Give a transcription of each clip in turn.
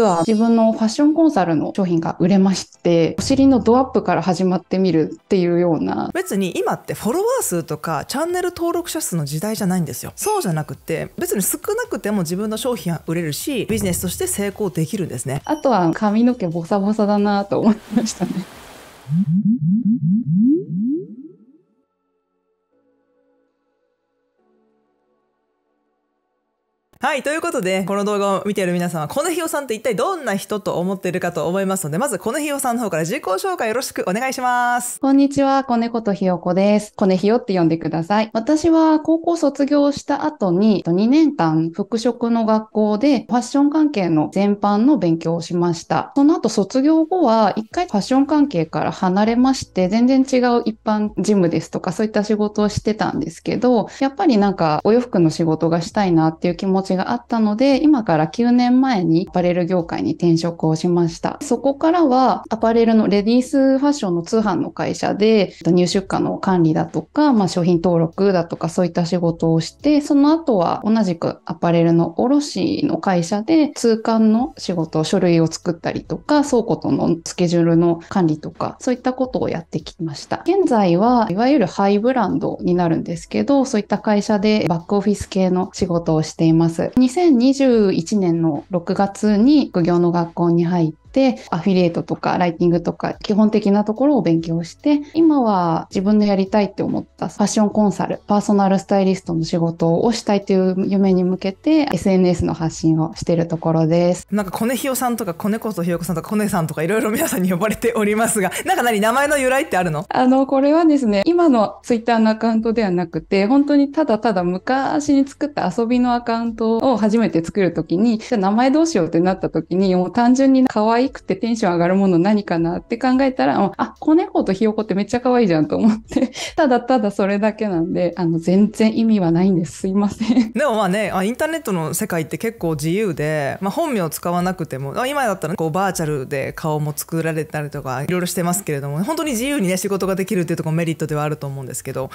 実は自分のファッションコンサルの商品が売れまして、お尻のドアップから始まってみるっていうような。別に今ってフォロワー数とかチャンネル登録者数の時代じゃないんですよ。そうじゃなくて、別に少なくても自分の商品は売れるし、ビジネスとして成功できるんですね。あとは髪の毛ボサボサだなと思いましたね。はい、ということで、この動画を見ている皆さんは、このひよさんって一体どんな人と思っているかと思いますので、まずこのひよさんの方から自己紹介よろしくお願いします。こんにちは、こねことひよこです。こねひよって呼んでください。私は高校卒業した後に、2年間服飾の学校でファッション関係の全般の勉強をしました。その後卒業後は、一回ファッション関係から離れまして、全然違う一般事務ですとか、そういった仕事をしてたんですけど、やっぱりなんかお洋服の仕事がしたいなっていう気持ちちがあったので、今から9年前にアパレル業界に転職をしました。そこからはアパレルのレディースファッションの通販の会社で、入出荷の管理だとか、まあ、商品登録だとかそういった仕事をして、その後は同じくアパレルの卸の会社で通関の仕事、書類を作ったりとか、倉庫とのスケジュールの管理とか、そういったことをやってきました。現在はいわゆるハイブランドになるんですけど、そういった会社でバックオフィス系の仕事をしています。2021年の6月に副業の学校に入って、アフィリエイトとかライティングとか基本的なところを勉強して、今は自分のやりたいって思ったファッションコンサル、パーソナルスタイリストの仕事をしたいという夢に向けて SNS の発信をしているところです。なんかコネヒヨさんとかコネコとひよこさんとかコネさんとかいろいろ皆さんに呼ばれておりますが、なんか何名前の由来ってあるのあの、これはですね、今のツイッターのアカウントではなくて、本当にただただ昔に作った遊びのアカウントを初めて作るときに、じゃ名前どうしようってなったときに、もう単純に可愛い愛くてテンション上がるもの何かなって考えたら、あ、子猫とひよこってめっちゃ可愛いじゃんと思って、ただただそれだけなんで、あの、全然意味はないんです。すいません。でもまあね、あインターネットの世界って結構自由で、まあ、本名を使わなくても、今だったらこうバーチャルで顔も作られたりとか、いろいろしてますけれども、本当に自由にね、仕事ができるっていうところメリットではあると思うんですけど、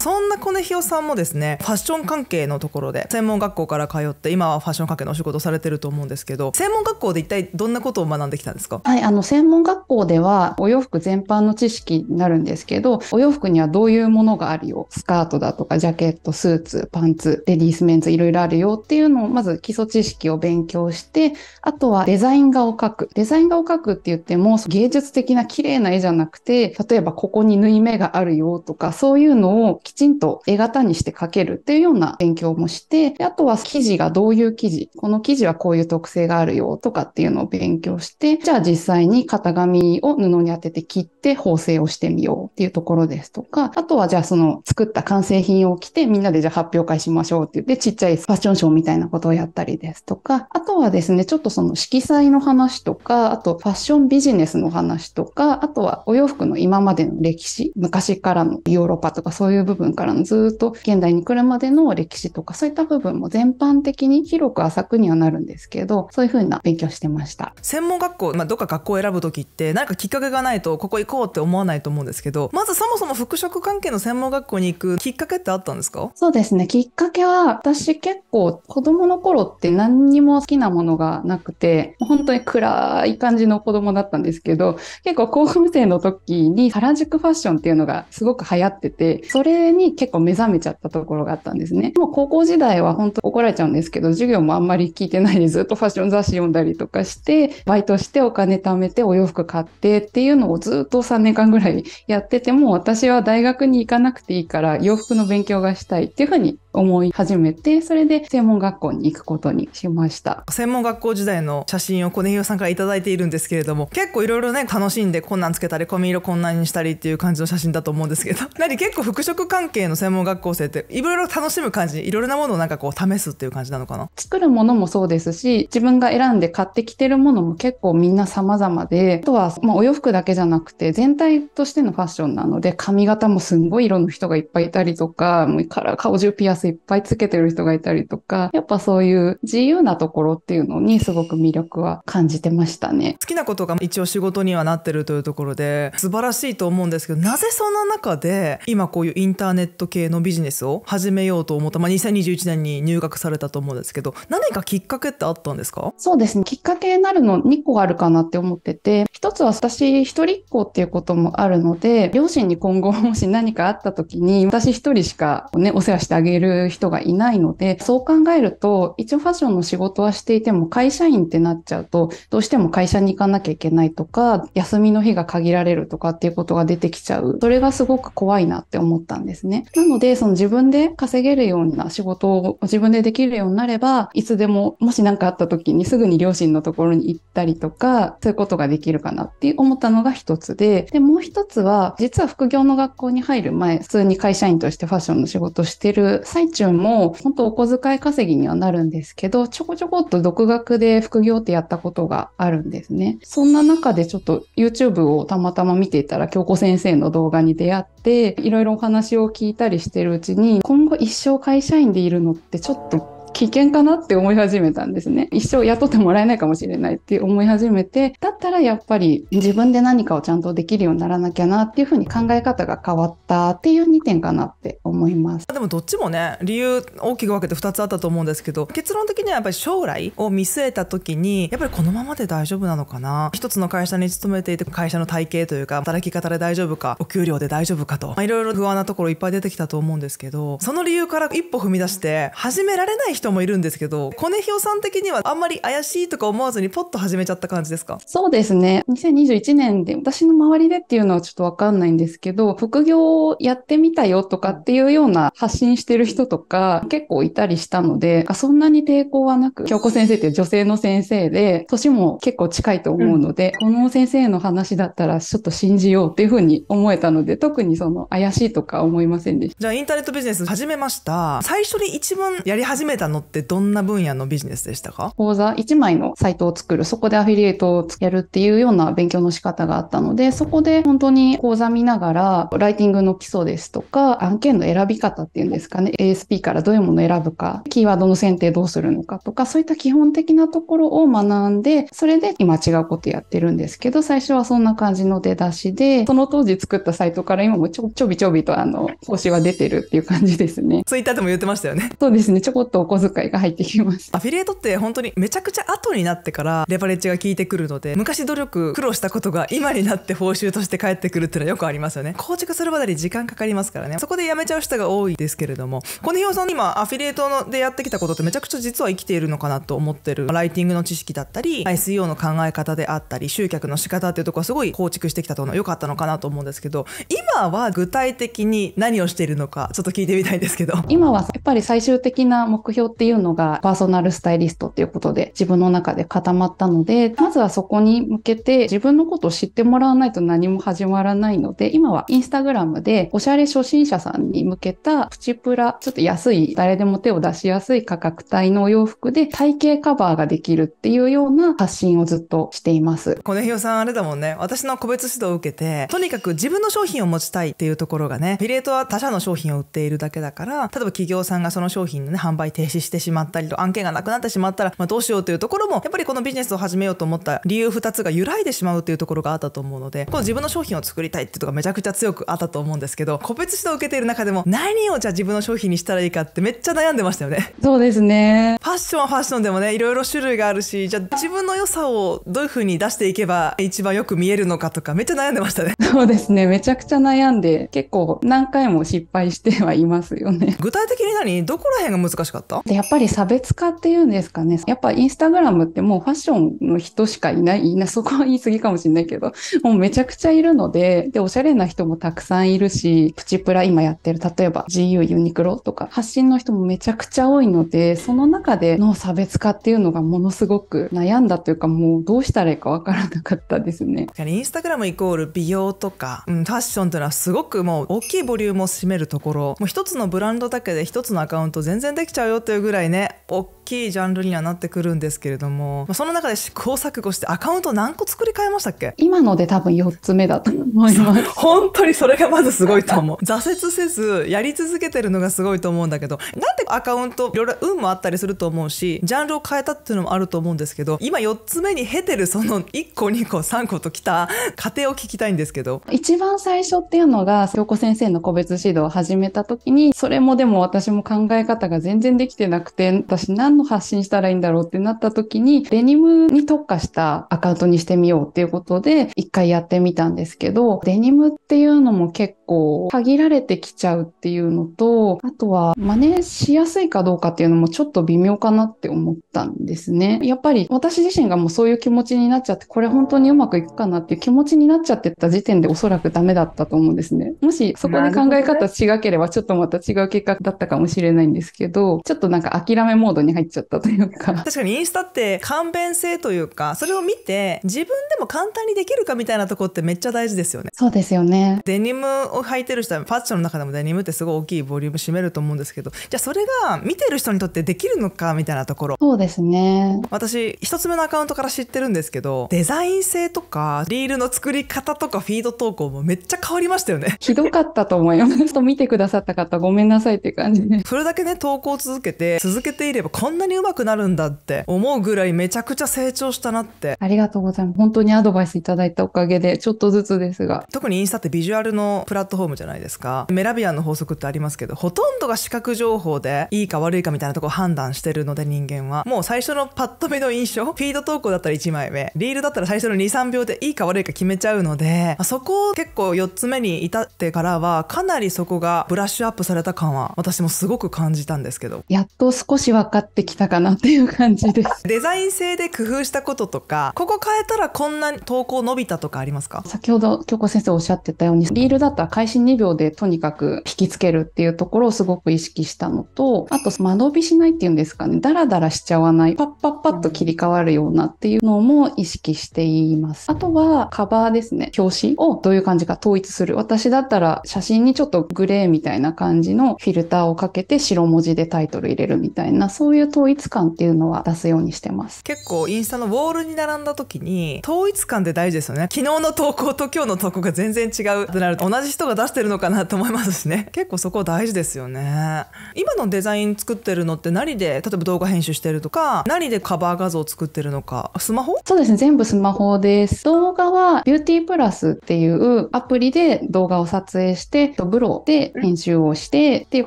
そんなコネヒオさんもですねファッション関係のところで専門学校から通って今はファッション関係のお仕事されてると思うんですけど専門学校で一体どんなことを学んできたんですかはいあの専門学校ではお洋服全般の知識になるんですけどお洋服にはどういうものがあるよスカートだとかジャケットスーツパンツレディースメンズいろいろあるよっていうのをまず基礎知識を勉強してあとはデザイン画を描くデザイン画を描くって言っても芸術的な綺麗な絵じゃなくて例えばここに縫い目があるよとかそういうのをきちんと絵型にして描けるっていうような勉強もして、あとは記事がどういう記事、この記事はこういう特性があるよとかっていうのを勉強して、じゃあ実際に型紙を布に当てて切って縫製をしてみようっていうところですとか、あとはじゃあその作った完成品を着てみんなでじゃあ発表会しましょうって言ってちっちゃいファッションショーみたいなことをやったりですとか、あとはですね、ちょっとその色彩の話とか、あとファッションビジネスの話とか、あとはお洋服の今までの歴史、昔からのヨーロッパとかそういう部分分からのずっと現代に来るまでの歴史とかそういった部分も全般的に広く浅くにはなるんですけどそういうふうな勉強してました専門学校、まあ、どっか学校を選ぶ時って何かきっかけがないとここ行こうって思わないと思うんですけどまずそもそも服飾関係の専門学校に行くきっかけってあったんですかそうですねきっかけは私結構子供の頃って何にも好きなものがなくて本当に暗い感じの子供だったんですけど結構高校生の時に原宿ファッションっていうのがすごく流行っててそれに結構目覚めちゃったところがあったんですね。もう高校時代は本当怒られちゃうんですけど、授業もあんまり聞いてないでずっとファッション雑誌読んだりとかして、バイトしてお金貯めてお洋服買ってっていうのをずっと3年間ぐらいやってて、もう私は大学に行かなくていいから洋服の勉強がしたいっていうふうに思い始めて、それで専門学校に行くことにしました。専門学校時代の写真を小根湯さんから頂いているんですけれども、結構いろいろね、楽しんでこんなんつけたり、髪色こんなにしたりっていう感じの写真だと思うんですけど、何結構服飾関係の専門学校生っていろいろ楽しむ感じいろいろなものをなんかこう試すっていう感じなのかな作るものもそうですし自分が選んで買ってきてるものも結構みんな様々であとは、まあ、お洋服だけじゃなくて全体としてのファッションなので髪型もすんごい色の人がいっぱいいたりとかもうから顔中ピアスいっぱいつけてる人がいたりとかやっぱそういう自由なところっていうのにすごく魅力は感じてましたね好きなことが一応仕事にはなってるというところで素晴らしいと思うんですけどなぜそんな中で今こういうインターターネット系のビジネスを始めようと思った、まあ、2021年に入学されたと思うんですけど何かきっかけってあったんですかそうですねきっかけになるの2個あるかなって思ってて一つは私一人っ子っていうこともあるので両親に今後もし何かあった時に私一人しか、ね、お世話してあげる人がいないのでそう考えると一応ファッションの仕事はしていても会社員ってなっちゃうとどうしても会社に行かなきゃいけないとか休みの日が限られるとかっていうことが出てきちゃうそれがすごく怖いなって思ったんですですね。なので、その自分で稼げるような仕事を自分でできるようになれば、いつでも、もし何かあった時にすぐに両親のところに行ったりとか、そういうことができるかなって思ったのが一つで、で、もう一つは、実は副業の学校に入る前、普通に会社員としてファッションの仕事してる最中も、本当お小遣い稼ぎにはなるんですけど、ちょこちょこっと独学で副業ってやったことがあるんですね。そんな中でちょっと YouTube をたまたま見ていたら、京子先生の動画に出会って、いろいろお話をを聞いたりしてるうちに今後一生会社員でいるのってちょっと危険かなって思い始めたんですね。一生雇ってもらえないかもしれないって思い始めて、だったらやっぱり自分で何かをちゃんとできるようにならなきゃなっていうふうに考え方が変わったっていう2点かなって思います。でもどっちもね、理由大きく分けて2つあったと思うんですけど、結論的にはやっぱり将来を見据えた時に、やっぱりこのままで大丈夫なのかな。一つの会社に勤めていて、会社の体系というか、働き方で大丈夫か、お給料で大丈夫かと、まあ、いろいろ不安なところいっぱい出てきたと思うんですけど、その理由から一歩踏み出して、始められない人人もいるんですけど、コネヒオさん的にはあんまり怪しいとか思わずにポッと始めちゃった感じですかそうですね。2021年で私の周りでっていうのはちょっとわかんないんですけど、副業をやってみたよとかっていうような発信してる人とか結構いたりしたので、そんなに抵抗はなく、京子先生っていう女性の先生で、年も結構近いと思うので、うん、この先生の話だったらちょっと信じようっていうふうに思えたので、特にその怪しいとか思いませんでした。じゃあインターネットビジネス始めました。最初に一番やり始めたののってどんな分野のビジネスでしたか講座1枚のサイトを作る、そこでアフィリエイトをやるっていうような勉強の仕方があったので、そこで本当に講座見ながら、ライティングの基礎ですとか、案件の選び方っていうんですかね、ASP からどういうものを選ぶか、キーワードの選定どうするのかとか、そういった基本的なところを学んで、それで今違うことやってるんですけど、最初はそんな感じの出だしで、その当時作ったサイトから今もちょちょびちょびとあの、報は出てるっていう感じですね。ツイッターでも言ってましたよね。そうですね。ちょこっとお小遣いが入ってきます。アフィリエイトって本当にめちゃくちゃ後になってからレバレッジが効いてくるので、昔努力苦労したことが今になって報酬として返ってくるっていうのはよくありますよね。構築するまでに時間かかりますからね。そこで辞めちゃう人が多いですけれども、この日ょうさん今アフィリエイトのでやってきたことってめちゃくちゃ実は生きているのかなと思ってる。ライティングの知識だったり、SEO の考え方であったり、集客の仕方っていうところはすごい構築してきたとの良かったのかなと思うんですけど、今は具体的に何をしているのかちょっと聞いてみたいんですけど。今はやっぱり最終的な目標っていうのがパーソナルスタイリストっていうことで自分の中で固まったので、まずはそこに向けて自分のことを知ってもらわないと何も始まらないので、今はインスタグラムでおしゃれ初心者さんに向けたプチプラ、ちょっと安い、誰でも手を出しやすい価格帯のお洋服で体型カバーができるっていうような発信をずっとしています。このひよさんあれだもんね、私の個別指導を受けて、とにかく自分の商品を持ちたいっていうところがね、フィレートは他社の商品を売っているだけだから、例えば企業さんがその商品のね、販売停止死してしまったりと案件がなくなってしまったら、まあ、どうしようというところもやっぱりこのビジネスを始めようと思った理由2つが揺らいでしまうというところがあったと思うのでこの自分の商品を作りたいっていうとかめちゃくちゃ強くあったと思うんですけど個別指導を受けている中でも何をじゃあ自分の商品にしたらいいかってめっちゃ悩んでましたよね。そうですねファッションファッションでもねいろいろ種類があるしじゃあ自分の良さをどういうふうに出していけば一番よく見えるのかとかめっちゃ悩んでましたね。そうですねめちゃくちゃ悩んで結構何回も失敗してはいますよね。具体的に何どこら辺が難しかったで、やっぱり差別化っていうんですかね。やっぱインスタグラムってもうファッションの人しかいない、いな、そこは言い過ぎかもしれないけど、もうめちゃくちゃいるので、で、おしゃれな人もたくさんいるし、プチプラ今やってる、例えば GU ユニクロとか、発信の人もめちゃくちゃ多いので、その中での差別化っていうのがものすごく悩んだというか、もうどうしたらいいかわからなかったですね。インスタグラムイコール美容とか、うん、ファッションというのはすごくもう大きいボリュームを占めるところ、もう一つのブランドだけで一つのアカウント全然できちゃうよというぐらいね大きいジャンルにはなってくるんですけれども、まあ、その中で試行錯誤してアカウント何個作り変えましたっけ今ので多分4つ目だと思います 本当にそれがまずすごいと思う挫折せずやり続けてるのがすごいと思うんだけどなんでアカウントいろいろ運もあったりすると思うしジャンルを変えたっていうのもあると思うんですけど今4つ目に経てるその1個2個3個ときた過程を聞きたいんですけど一番最初っていうのが京子先生の個別指導を始めた時にそれもでも私も考え方が全然できてなくて私何の発信したらいいんだろうってなった時に、デニムに特化したアカウントにしてみようっていうことで、一回やってみたんですけど、デニムっていうのも結構限られてきちゃうっていうのと、あとは真似しやすいかどうかっていうのもちょっと微妙かなって思ったんですね。やっぱり私自身がもうそういう気持ちになっちゃって、これ本当にうまくいくかなっていう気持ちになっちゃってた時点でおそらくダメだったと思うんですね。もしそこで考え方違ければちょっとまた違う結果だったかもしれないんですけど、ちょっとなんか諦めモードに入っっちゃったというか。確かにインスタって勘弁性というか、それを見て自分でも簡単にできるかみたいなとこってめっちゃ大事ですよね。そうですよね。デニムを履いてる人はファッションの中でもデニムってすごい大きいボリューム占めると思うんですけど、じゃあそれが見てる人にとってできるのかみたいなところ。そうですね。私、一つ目のアカウントから知ってるんですけど、デザイン性とか、リールの作り方とかフィード投稿もめっちゃ変わりましたよね。ひどかったと思います。見てくださった方ごめんなさいって感じで。それだけね、投稿続けて、続けていればこんんなに上手くなるんだって思うぐらいめちゃくちゃ成長したなって。ありがとうございます。本当にアドバイスいただいたおかげで、ちょっとずつですが。特にインスタってビジュアルのプラットフォームじゃないですか。メラビアンの法則ってありますけど、ほとんどが視覚情報でいいか悪いかみたいなとこ判断してるので人間は。もう最初のパッと目の印象、フィード投稿だったら1枚目、リールだったら最初の2、3秒でいいか悪いか決めちゃうので、そこを結構4つ目に至ってからは、かなりそこがブラッシュアップされた感は、私もすごく感じたんですけど。やっと少し分かってきたかなっていう感じですデザイン性で工夫したこととかここ変えたらこんなに投稿伸びたとかありますか先ほど京子先生おっしゃってたようにリールだったら開始2秒でとにかく引きつけるっていうところをすごく意識したのとあと間延びしないっていうんですかねダラダラしちゃわないパッパッパッと切り替わるようなっていうのも意識していますあとはカバーですね表紙をどういう感じか統一する私だったら写真にちょっとグレーみたいな感じのフィルターをかけて白文字でタイトル入れるみたいなそういう統一感っていうのは出すようにしてます結構インスタのウォールに並んだ時に統一感で大事ですよね昨日の投稿と今日の投稿が全然違うとなると同じ人が出してるのかなと思いますしね結構そこ大事ですよね今のデザイン作ってるのって何で例えば動画編集してるとか何でカバー画像を作ってるのかスマホそうですね全部スマホです動画はビューティープラスっていうアプリで動画を撮影してブローで編集をしてっていう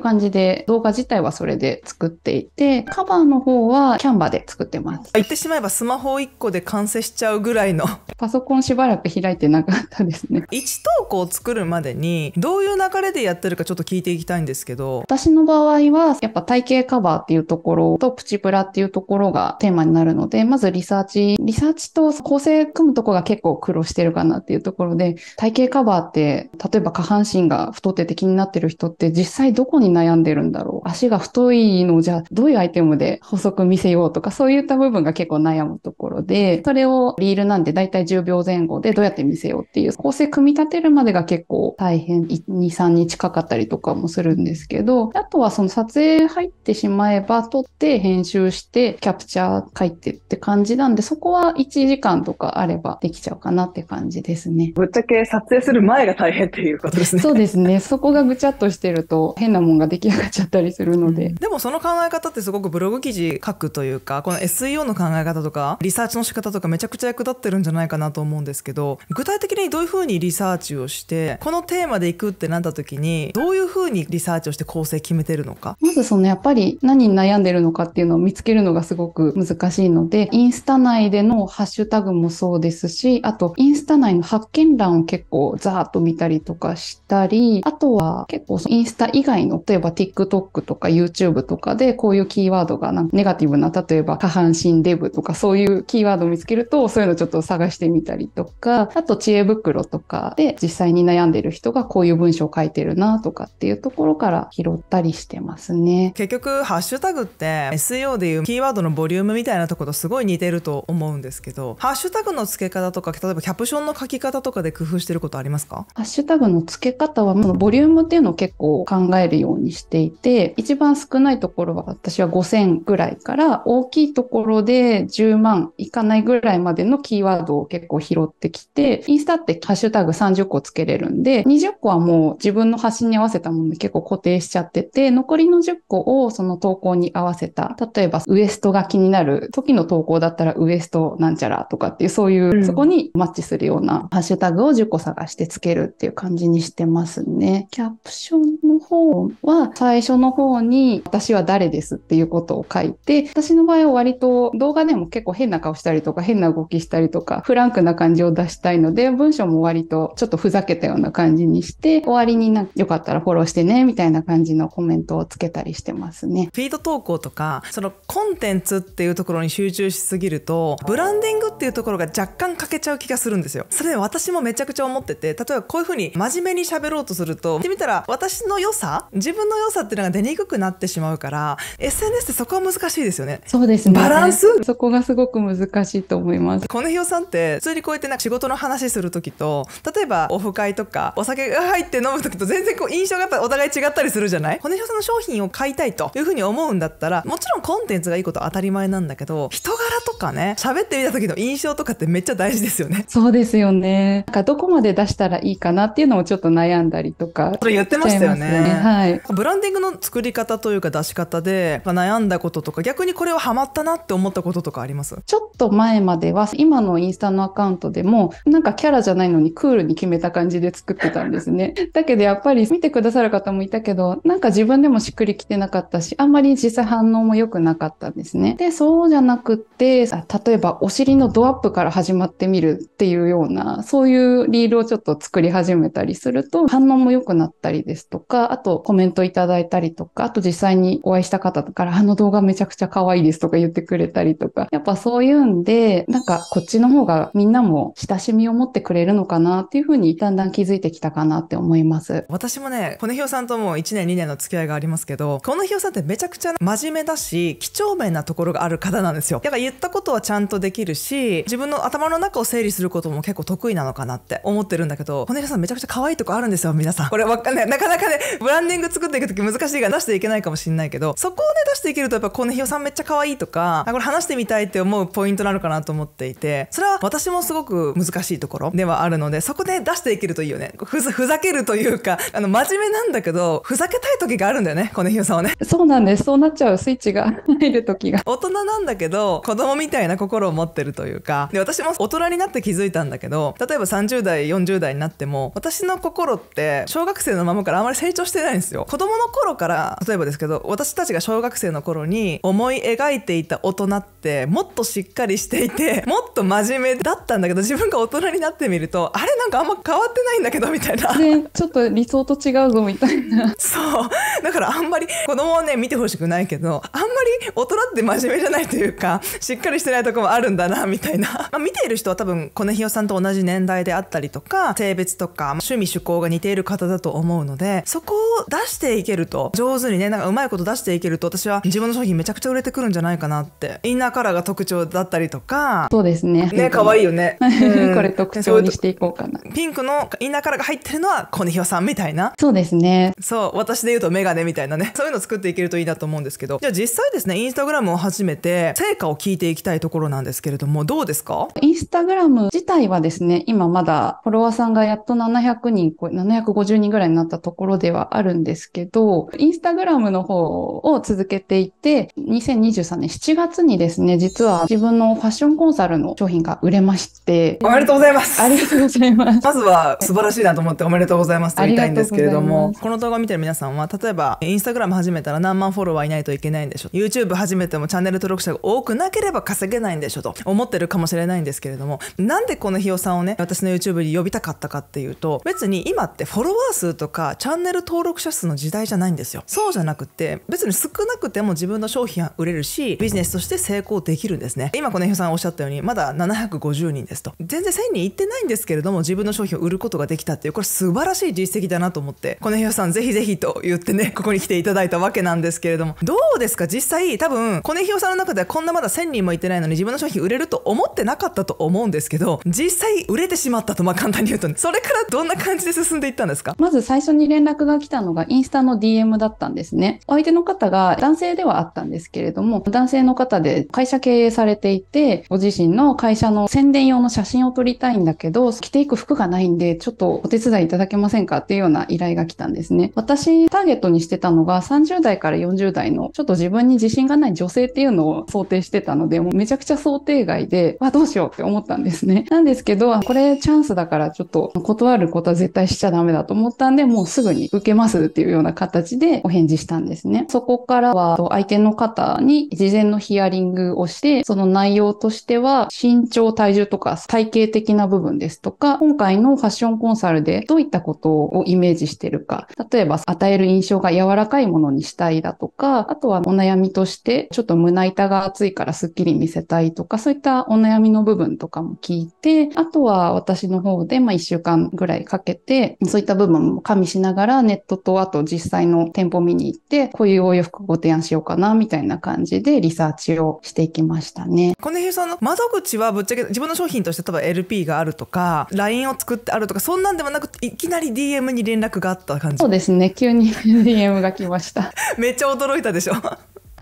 感じで動画自体はそれで作っていてカバーパーの方はキャンバーで作ってます。言ってしまえばスマホ1個で完成しちゃうぐらいの。パソコンしばらく開いてなかったですね。1投稿を作るまでにどういう流れでやってるかちょっと聞いていきたいんですけど。私の場合はやっぱ体型カバーっていうところとプチプラっていうところがテーマになるので、まずリサーチ、リサーチと構成組むとこが結構苦労してるかなっていうところで、体型カバーって例えば下半身が太ってて気になってる人って実際どこに悩んでるんだろう。足が太いのじゃどういうアイテムでで細く見せようとか、そういった部分が結構悩むところで、それをリールなんでだいたい10秒前後でどうやって見せようっていう構成組み立てるまでが結構大変、2、3日かかったりとかもするんですけど、あとはその撮影入ってしまえば撮って編集してキャプチャー書いてって感じなんで、そこは1時間とかあればできちゃうかなって感じですね。ぶっちゃけ撮影する前が大変っていうことですね。そうですね。そこがぐちゃっとしてると変なもんが出来上がっちゃったりするので。うん、でもその考え方ってすごくブロググ記事書くというかこの SEO の考え方とかリサーチの仕方とかめちゃくちゃ役立ってるんじゃないかなと思うんですけど具体的にどういうふうにリサーチをしてこのテーマでいくってなった時にどういうふうにリサーチをして構成決めてるのかまずそのやっぱり何に悩んでるのかっていうのを見つけるのがすごく難しいのでインスタ内でのハッシュタグもそうですしあとインスタ内の発見欄を結構ザーッと見たりとかしたりあとは結構インスタ以外の例えば TikTok とか YouTube とかでこういうキーワードか、なネガティブな、例えば下半身デブとかそういうキーワードを見つけると、そういうのちょっと探してみたりとか、あと知恵袋とかで実際に悩んでる人がこういう文章を書いてるなとかっていうところから拾ったりしてますね。結局、ハッシュタグって SEO でいうキーワードのボリュームみたいなとことすごい似てると思うんですけど、ハッシュタグの付け方とか、例えばキャプションの書き方とかで工夫してることありますかハッシュタグの付け方は、ボリュームっていうのを結構考えるようにしていて、一番少ないところは私は5000ぐらいから大きいところで10万いかないぐらいまでのキーワードを結構拾ってきて、インスタってハッシュタグ30個つけれるんで、20個はもう自分の発信に合わせたもので結構固定しちゃってて、残りの10個をその投稿に合わせた、例えばウエストが気になる時の投稿だったらウエストなんちゃらとかっていう、そういう、そこにマッチするようなハッシュタグを10個探してつけるっていう感じにしてますね。キャプションの方は最初の方に私は誰ですっていうことを書いて、私の場合は割と動画でも結構変な顔したりとか変な動きしたりとか、フランクな感じを出したいので、文章も割とちょっとふざけたような感じにして、終わりになよかったらフォローしてね、みたいな感じのコメントをつけたりしてますね。フィード投稿とか、そのコンテンツっていうところに集中しすぎると、ブランディングっていうところが若干欠けちゃう気がするんですよ。それ私もめちゃくちゃ思ってて、例えばこういうふうに真面目に喋ろうとすると、見てみたら私の良さ、自分の良さっていうのが出にくくなってしまうから、SNS ってそここは難しいですよね。そうですね。バランスそこがすごく難しいと思います。このヒオさんって、普通にこうやってなんか仕事の話するときと、例えばオフ会とか、お酒が入って飲むときと全然こう印象がやっぱお互い違ったりするじゃないこのヒオさんの商品を買いたいというふうに思うんだったら、もちろんコンテンツがいいことは当たり前なんだけど、人柄とかね、喋ってみた時の印象とかってめっちゃ大事ですよね。そうですよね。なんかどこまで出したらいいかなっていうのもちょっと悩んだりとか。それ言ってましたよね。ねはい。ブランディングの作り方というか出し方で、悩んだこととか逆にこれはハマったなって思ったこととかありますちょっと前までは今のインスタのアカウントでもなんかキャラじゃないのにクールに決めた感じで作ってたんですね だけどやっぱり見てくださる方もいたけどなんか自分でもしっくりきてなかったしあんまり実際反応も良くなかったんですねでそうじゃなくて例えばお尻のドアップから始まってみるっていうようなそういうリールをちょっと作り始めたりすると反応も良くなったりですとかあとコメントいただいたりとかあと実際にお会いした方からあの動画めちゃくちゃ可愛いですとか言ってくれたりとか、やっぱそういうんで、なんかこっちの方がみんなも親しみを持ってくれるのかなっていうふうにだんだん気づいてきたかなって思います。私もね、このひオさんとも1年2年の付き合いがありますけど、このヒオさんってめちゃくちゃ真面目だし、几帳面なところがある方なんですよ。だから言ったことはちゃんとできるし、自分の頭の中を整理することも結構得意なのかなって思ってるんだけど、このヒオさんめちゃくちゃ可愛いとこあるんですよ、皆さん。これわかんない。なかなかね、ブランディング作っていくとき難しいから出していけないかもしれないけど、そこをね、出していけるとやっぱこのひよさんめっちゃ可愛いとかこれ話してみたいって思うポイントなのかなと思っていてそれは私もすごく難しいところではあるのでそこで出していけるといいよねふざけるというかあの真面目なんだけどふざけたい時があるんだよねこのひよさんはねそうなんですそうなっちゃうスイッチが入る時が大人なんだけど子供みたいな心を持ってるというかで私も大人になって気づいたんだけど例えば30代40代になっても私の心って小学生のままからあまり成長してないんですよ子供の頃から例えばですけど私たちが小学生の頃に思い描いていた大人ってもっとしっかりしていて もっと真面目だったんだけど自分が大人になってみるとあれなんかあんま変わってないんだけどみたいな、ね、ちょっと理想と違うぞみたいなそうだからあんまり子供をね見てほしくないけどあんまり大人って真面目じゃないというか しっかりしてないとこもあるんだなみたいな、まあ、見ている人は多分コネヒヨさんと同じ年代であったりとか性別とか趣味趣向が似ている方だと思うのでそこを出していけると上手にねなんかうまいこと出していけると私は自分の商品めちゃくちゃ売れてくるんじゃないかなってインナーカラーが特徴だったりとかそうですねね可愛いよね、うん、これ特徴にしていこうかなピンクのインナーカラーが入ってるのはコネヒヨさんみたいなそうですねそう私で言うとメガネねみたいなね そういうの作っていけるといいなと思うんですけどじゃあ実際ですねインスタグラムを始めて成果を聞いていきたいところなんですけれどもどうですかインスタグラム自体はですね今まだフォロワーさんがやっと700人750人ぐらいになったところではあるんですけどインスタグラムの方を続けていて2023年7月にですね実は自分のファッションコンサルの商品が売れましておめでとうございますありがとうございます まずは素晴らしいなと思っておめでとうございますと言いたいんですけれどもこの動画を見てる皆さんは例えばば、インスタグラム始めたら何万フォロワーいないといけないんでしょ。YouTube 始めてもチャンネル登録者が多くなければ稼げないんでしょと思ってるかもしれないんですけれども、なんでこのひよさんをね、私の YouTube に呼びたかったかっていうと、別に今ってフォロワー数とかチャンネル登録者数の時代じゃないんですよ。そうじゃなくて、別に少なくても自分の商品は売れるし、ビジネスとして成功できるんですね。今このひよさんおっしゃったように、まだ750人ですと。全然1000人いってないんですけれども、自分の商品を売ることができたっていう、これ素晴らしい実績だなと思って、このひよさんぜひぜひと言ってね、ここに来ていただいたわけなんですけれども、どうですか実際、多分、コネヒオさんの中ではこんなまだ1000人もいってないのに自分の商品売れると思ってなかったと思うんですけど、実際売れてしまったと、まあ簡単に言うと、ね、それからどんな感じで進んでいったんですかまず最初に連絡が来たのがインスタの DM だったんですね。お相手の方が男性ではあったんですけれども、男性の方で会社経営されていて、ご自身の会社の宣伝用の写真を撮りたいんだけど、着ていく服がないんで、ちょっとお手伝いいただけませんかっていうような依頼が来たんですね。私、ターゲットにしてたのが、30代から40代の、ちょっと自分に自信がない女性っていうのを想定してたので、もうめちゃくちゃ想定外で、わ、どうしようって思ったんですね。なんですけど、これチャンスだからちょっと断ることは絶対しちゃダメだと思ったんで、もうすぐに受けますっていうような形でお返事したんですね。そこからは、相手の方に事前のヒアリングをして、その内容としては、身長、体重とか体型的な部分ですとか、今回のファッションコンサルでどういったことをイメージしてるか、例えば与える印象が柔らかいものにしたいだとか、あとはお悩みとして、ちょっと胸板が厚いからスッキリ見せたいとか、そういったお悩みの部分とかも聞いて、あとは私の方で、まあ、1週間ぐらいかけて、そういった部分も加味しながら、ネットとあと実際の店舗見に行って、こういうお洋服ご提案しようかな、みたいな感じでリサーチをしていきましたね。この辺さんの窓口はぶっちゃけ自分の商品として例えば LP があるとか、LINE を作ってあるとか、そんなんでもなく、いきなり DM に連絡があった感じそうですね。急に DM DM が来ました。めっちゃ驚いたでしょ。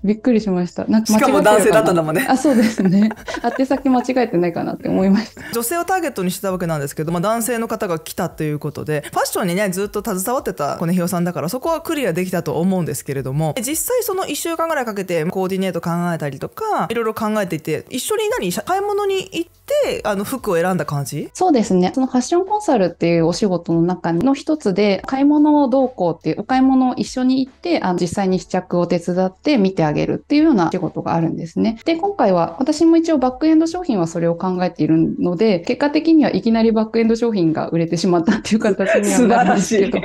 びっくりしました。なんかしかも男性だったんだもんね。あ、そうですね。宛先間違えてないかなって思いました。女性をターゲットにしてたわけなんですけど、まあ、男性の方が来たということで、ファッションにね、ずっと携わってたこのひよさんだから、そこはクリアできたと思うんですけれども、実際その1週間ぐらいかけてコーディネート考えたりとか、いろいろ考えていて、一緒に何、買い物に行って、、あの服を選んだ感じそうですね。そのファッションコンサルっていうお仕事の中の一つで、買い物をどうこうっていう、お買い物を一緒に行って、あの実際に試着を手伝って見てあげるっていうような仕事があるんですね。で、今回は私も一応バックエンド商品はそれを考えているので、結果的にはいきなりバックエンド商品が売れてしまったっていう形にはなるんですけど、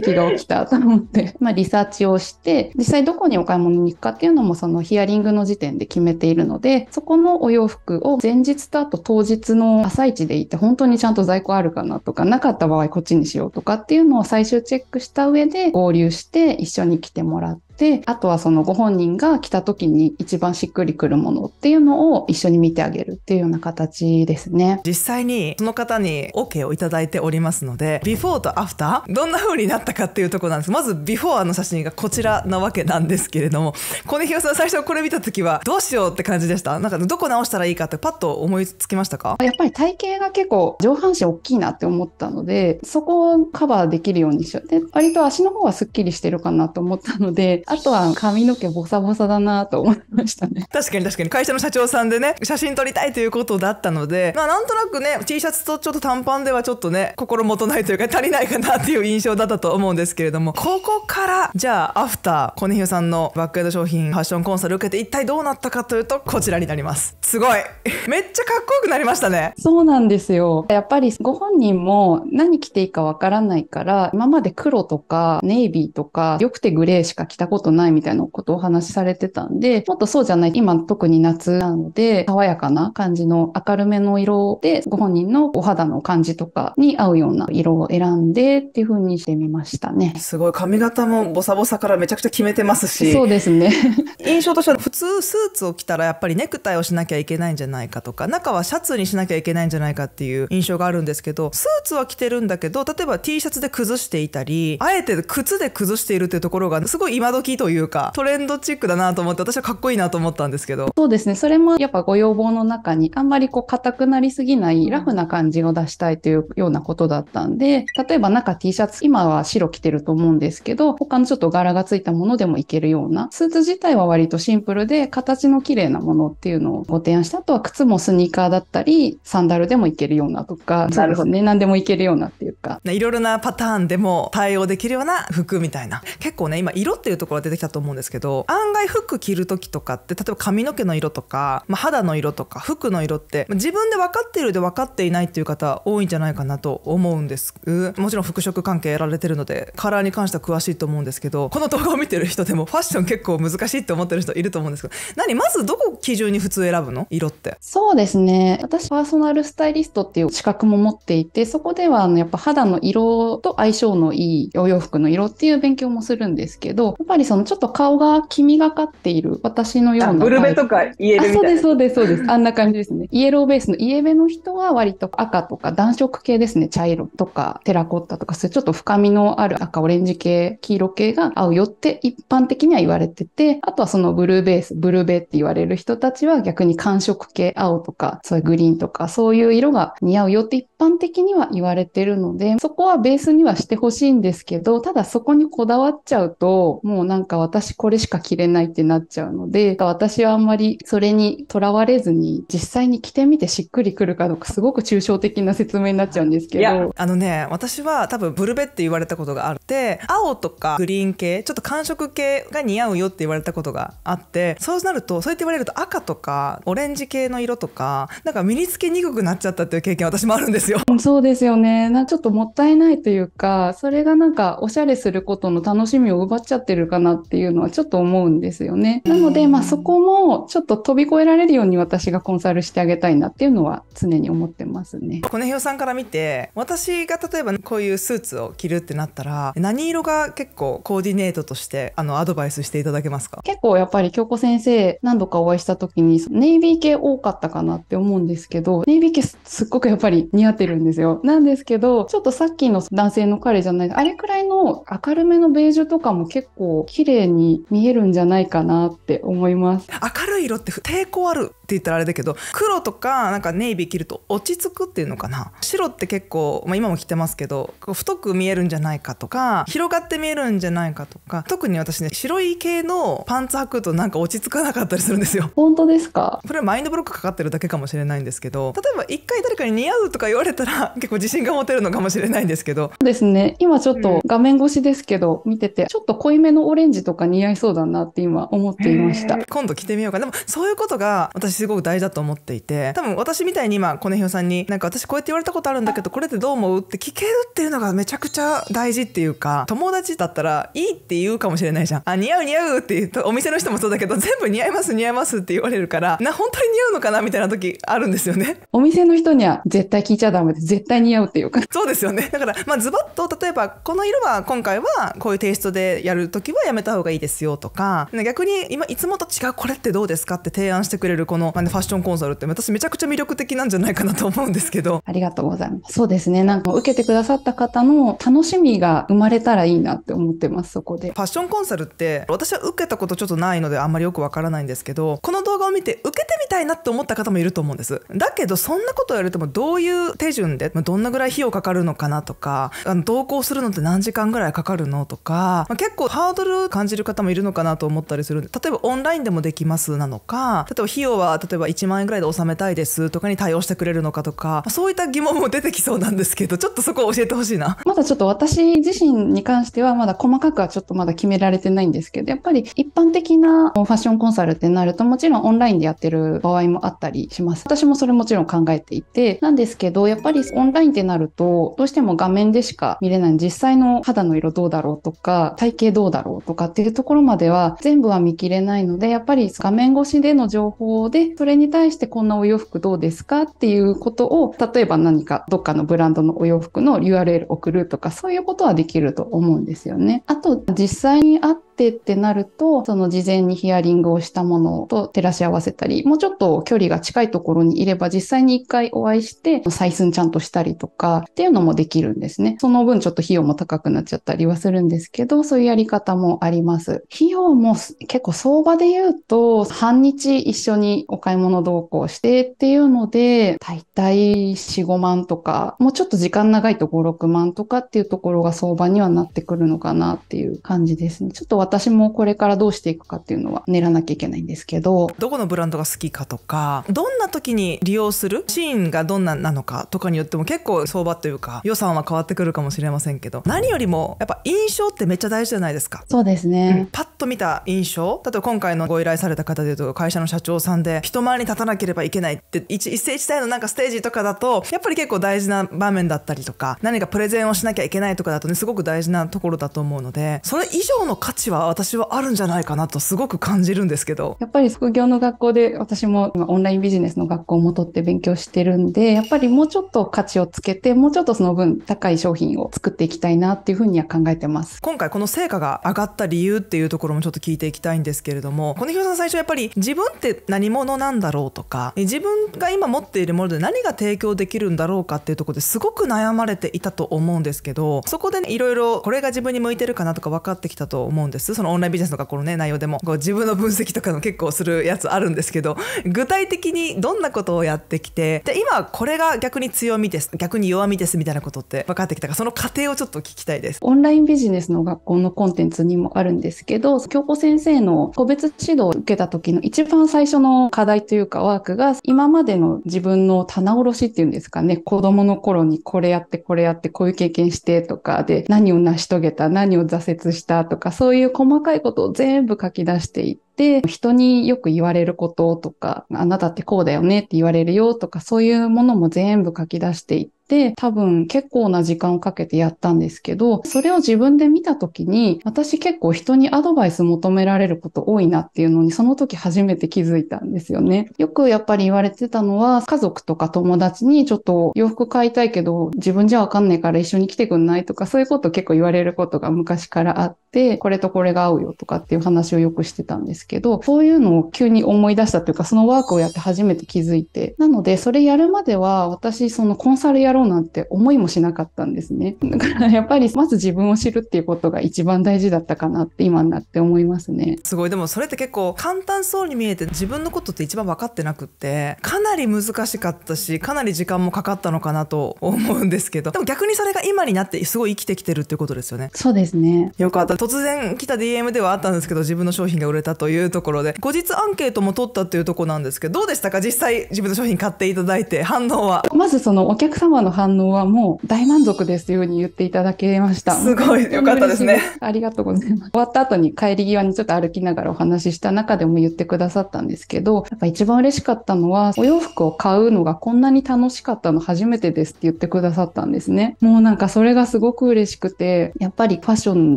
奇跡が起きたと思って、まあリサーチをして、実際どこにお買い物に行くかっていうのもそのヒアリングの時点で決めているので、そこのお洋服を前日と後当日の朝一で行って本当にちゃんと在庫あるかなとか、なかった場合こっちにしようとかっていうのを最終チェックした上で合流して一緒に来てもらって、て、あとはそのご本人が来た時に一番しっくりくるものっていうのを一緒に見てあげるっていうような形ですね。実際にその方に OK をいただいておりますので、ビフォーとアフター、どんな風になったかっていうとこなんです。まずビフォーの写真がこちらなわけなんですけれども、小根広さん最初これ見た時はどうしようって感じでしたなんかどこ直したらいいかってパッと思いつきましたかやっぱり体型が結構上半身大きいなって思ったので、そこをカバーできるようにしよう。で、割と足の方はすっきりしてるかなと思ったので、あとは髪の毛ボサボサだなと思いましたね。確かに確かに会社の社長さんでね、写真撮りたいということだったので、まあなんとなくね、T シャツとちょっと短パンではちょっとね、心もとないというか足りないかなっていう印象だったと思うんですけれども、ここからじゃあアフター、コネヒュさんのバックエンド商品ファッションコンサル受けて一体どうなったかというと、こちらになります。すごい めっちゃかっこよくなりましたね。そうなんですよ。やっぱりご本人も何着ていいかわからないから、今まで黒とかネイビーとか、よくてグレーしか着たことことないみたいなことをお話しされてたんで、もっとそうじゃない、今特に夏なので、爽やかな感じの明るめの色で、ご本人のお肌の感じとかに合うような色を選んでっていう風にしてみましたね。すごい、髪型もボサボサからめちゃくちゃ決めてますし。そうですね。印象としては普通スーツを着たらやっぱりネクタイをしなきゃいけないんじゃないかとか、中はシャツにしなきゃいけないんじゃないかっていう印象があるんですけど、スーツは着てるんだけど、例えば T シャツで崩していたり、あえて靴で崩しているっていうところがすごい今時時というかトレンドチックだなと思って私はかっこいいなと思ったんですけどそうですねそれもやっぱご要望の中にあんまりこう硬くなりすぎないラフな感じを出したいというようなことだったんで例えば中 T シャツ今は白着てると思うんですけど他のちょっと柄がついたものでもいけるようなスーツ自体は割とシンプルで形の綺麗なものっていうのをご提案したあとは靴もスニーカーだったりサンダルでもいけるようなとかそうですね何でもいけるようなっていうかいろいろなパターンでも対応できるような服みたいな結構ね今色っていうところが出てきたと思うんですけど案外服着る時とかって例えば髪の毛の色とか、まあ、肌の色とか服の色って自分で分かっているで分かっていないっていう方多いんじゃないかなと思うんですもちろん服飾関係やられてるのでカラーに関しては詳しいと思うんですけどこの動画を見てる人でもファッション結構難しいって思ってる人いると思うんですけど何まずどこ基準に普通選ぶの色ってそうですね私パーソナルスタイリストっていう資格も持っていてそこではあのやっぱ肌の色と相性のいいお洋服の色っていう勉強もするんですけど、やっぱりそのちょっと顔が黄みがかっている私のような。ブルベとかイエベみそうです、そうです、そうです。あんな感じですね。イエローベースのイエベの人は割と赤とか暖色系ですね。茶色とかテラコッタとか、そういうちょっと深みのある赤、オレンジ系、黄色系が合うよって一般的には言われてて、あとはそのブルーベース、ブルーベって言われる人たちは逆に寒色系、青とか、そういうグリーンとか、そういう色が似合うよって一般的には言われてるので、で、そこはベースにはしてほしいんですけど、ただそこにこだわっちゃうと、もうなんか私これしか着れないってなっちゃうので、私はあんまりそれにとらわれずに、実際に着てみてしっくりくるかどうか、すごく抽象的な説明になっちゃうんですけど。あのね、私は多分ブルベって言われたことがあって、青とかグリーン系、ちょっと寒色系が似合うよって言われたことがあって、そうなると、そうやって言われると赤とかオレンジ系の色とか、なんか身につけにくくなっちゃったっていう経験私もあるんですよ。そうですよね。なちょっとともったいないというか、それがなんかおしゃれすることの楽しみを奪っちゃってるかなっていうのはちょっと思うんですよね。なので、まあそこもちょっと飛び越えられるように私がコンサルしてあげたいなっていうのは常に思ってますね。このひさんから見て、私が例えばこういうスーツを着るってなったら、何色が結構コーディネートとしてあのアドバイスしていただけますか結構やっぱり京子先生何度かお会いした時にネイビー系多かったかなって思うんですけど、ネイビー系すっごくやっぱり似合ってるんですよ。なんですけど、ちょょっとさっきの男性の彼じゃないあれくらいの明るめのベージュとかも結構綺麗に見えるんじゃないかなって思います明るい色って抵抗あるって言ったらあれだけど黒とかなんかネイビー着ると落ち着くっていうのかな白って結構、まあ、今も着てますけど太く見えるんじゃないかとか広がって見えるんじゃないかとか特に私ね白い系のパンツ履くとなんか落ち着かなかったりするんですよ本当ですかこれはマインドブロックかかってるだけかもしれないんですけど例えば一回誰かに似合うとか言われたら結構自信が持てるのかももしれないんですけど。そうですね。今ちょっと画面越しですけど、見てて、ちょっと濃いめのオレンジとか似合いそうだなって今思っていました。今度着てみようかでもそういうことが私すごく大事だと思っていて、多分私みたいに今、コネヒョさんに、なんか私こうやって言われたことあるんだけど、これってどう思うって聞けるっていうのがめちゃくちゃ大事っていうか、友達だったらいいって言うかもしれないじゃん。あ、似合う似合うって言うと、お店の人もそうだけど、全部似合います似合いますって言われるから、な、本当に似合うのかなみたいな時あるんですよね。お店の人には絶対聞いちゃダメで、絶対似合うっていうか。そうですですよね だからまあズバッと例えばこの色は今回はこういうテイストでやるときはやめた方がいいですよとか逆に今いつもと違うこれってどうですかって提案してくれるこの、ファッションコンサルって私めちゃくちゃ魅力的なんじゃないかなと思うんですけど ありがとうございますそうですねなんか受けてくださった方の楽しみが生まれたらいいなって思ってますそこでファッションコンサルって私は受けたことちょっとないのであんまりよくわからないんですけどこの動画を見て受けてみたいなって思った方もいると思うんですだけどそんなことやるともどういう手順でどんなぐらい費用かかるるのかなとかあの同行するのって何時間ぐらいかかるのとか、まあ、結構ハードル感じる方もいるのかなと思ったりするんで例えばオンラインでもできますなのか例えば費用は例えば1万円ぐらいで納めたいですとかに対応してくれるのかとかそういった疑問も出てきそうなんですけどちょっとそこを教えてほしいな。まだちょっと私自身に関してはまだ細かくはちょっとまだ決められてないんですけどやっぱり一般的なファッションコンサルってなるともちろんオンラインでやってる場合もあったりします。私もそれもちろん考えていてなんですけどやっぱりオンラインってなるとどうしても画面でしか見れない実際の肌の色どうだろうとか体型どうだろうとかっていうところまでは全部は見切れないのでやっぱり画面越しでの情報でそれに対してこんなお洋服どうですかっていうことを例えば何かどっかのブランドのお洋服の URL 送るとかそういうことはできると思うんですよね。あと実際に会ってってなるとその事前にヒアリングをしたものと照らし合わせたりもうちょっと距離が近いところにいれば実際に一回お会いして採寸ちゃんとしたりとかっていうののもできるんですね。その分ちょっと費用も高くなっちゃったりはするんですけど、そういうやり方もあります。費用も結構相場で言うと、半日一緒にお買い物同行してっていうので、大体4、5万とか、もうちょっと時間長いと5、6万とかっていうところが相場にはなってくるのかなっていう感じですね。ちょっと私もこれからどうしていくかっていうのは練らなきゃいけないんですけど。どこのブランドが好きかとか、どんな時に利用するシーンがどんななのかとかによっても結構相場というか、か予算は変わってくるかもしれませんけど何よりもやっぱ印象ってめっちゃ大事じゃないですかそうですね、うん、パッと見た印象例えば今回のご依頼された方でいうと会社の社長さんで人前に立たなければいけないって一世一代のなんかステージとかだとやっぱり結構大事な場面だったりとか何かプレゼンをしなきゃいけないとかだとねすごく大事なところだと思うのでそれ以上の価値は私はあるんじゃないかなとすごく感じるんですけどやっぱり副業の学校で私もオンラインビジネスの学校も取って勉強してるんでやっぱりもうちょっと価値をつけてもうちょっとその分高い商品を作っていきたいなっていうふうには考えてます今回この成果が上がった理由っていうところもちょっと聞いていきたいんですけれどもこのひろさん最初やっぱり自分って何者なんだろうとか自分が今持っているもので何が提供できるんだろうかっていうところですごく悩まれていたと思うんですけどそこでいろいろこれが自分に向いてるかなとか分かってきたと思うんですそのオンラインビジネスの学校のね内容でもこう自分の分析とかの結構するやつあるんですけど具体的にどんなことをやってきてで今これが逆に強みです逆に弱みですみたいなたいなことって分かってきたかその過程をちょっと聞きたいですオンラインビジネスの学校のコンテンツにもあるんですけど京子先生の個別指導を受けた時の一番最初の課題というかワークが今までの自分の棚卸しっていうんですかね子供の頃にこれやってこれやってこういう経験してとかで何を成し遂げた何を挫折したとかそういう細かいことを全部書き出していって人によく言われることとか、あなたってこうだよねって言われるよとか、そういうものも全部書き出していって、、多分結構な時間をかけてやったんですけど、それを自分で見た時に、私結構人にアドバイス求められること多いなっていうのに、その時初めて気づいたんですよね。よくやっぱり言われてたのは、家族とか友達にちょっと洋服買いたいけど、自分じゃわかんないから一緒に来てくんないとか、そういうこと結構言われることが昔からあっ、これとこれが合うよとかっていう話をよくしてたんですけど、そういうのを急に思い出したというか、そのワークをやって初めて気づいて。なので、それやるまでは私、そのコンサルやろうなんて思いもしなかったんですね。だからやっぱり、まず自分を知るっていうことが一番大事だったかなって今になって思いますね。すごい。でもそれって結構簡単そうに見えて、自分のことって一番分かってなくって、かなり難しかったし、かなり時間もかかったのかなと思うんですけど、でも逆にそれが今になってすごい生きてきてるってことですよね。そうですね。よかった。突然来た DM ではあったんですけど自分の商品が売れたというところで後日アンケートも取ったというとこなんですけどどうでしたか実際自分の商品買っていただいて反応はまずそのお客様の反応はもう大満足ですというふうに言っていただけましたすごいよかったですね ありがとうございます終わった後に帰り際にちょっと歩きながらお話しした中でも言ってくださったんですけどやっぱ一番嬉しかったのはお洋服を買うのがこんなに楽しかったの初めてですって言ってくださったんですねもうなんかそれがすごく嬉しくてやっぱりファッション